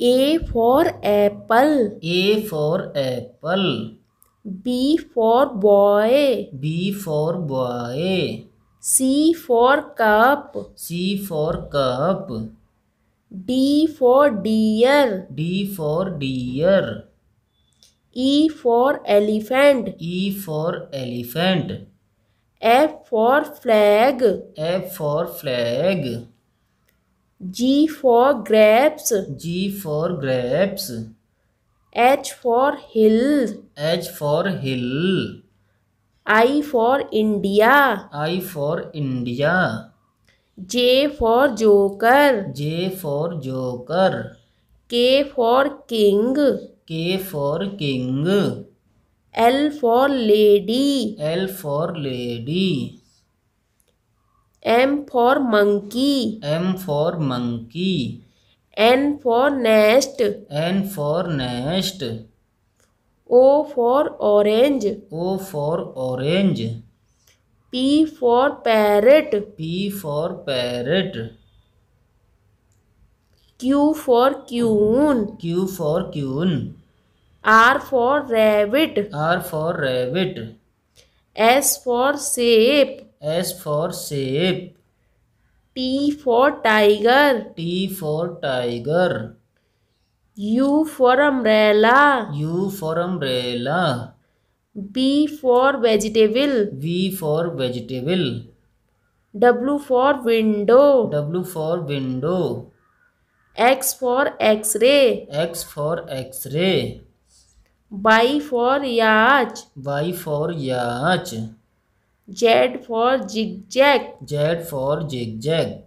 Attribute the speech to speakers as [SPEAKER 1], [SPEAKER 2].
[SPEAKER 1] A for apple. A for apple. B for boy. B for boy. C for cup. C for cup. D for deer. D for deer. E for elephant. E for elephant. F for flag. F for flag. G for grapes. G for grapes. H for hill. H for hill. I for India. I for India. J for joker. J for joker. K for king. K for king. L for lady. L for lady. M for monkey M for monkey N for nest N for nest O for orange O for orange P for parrot P for parrot Q for queen Q for queen R for rabbit R for rabbit S for सेप S for सेब T for tiger T for tiger U for umbrella U for umbrella V for vegetable V for vegetable W for window W for window x for X ray X for X ray Y for yacht Y for yacht Z for zigzag. Z for zigzag.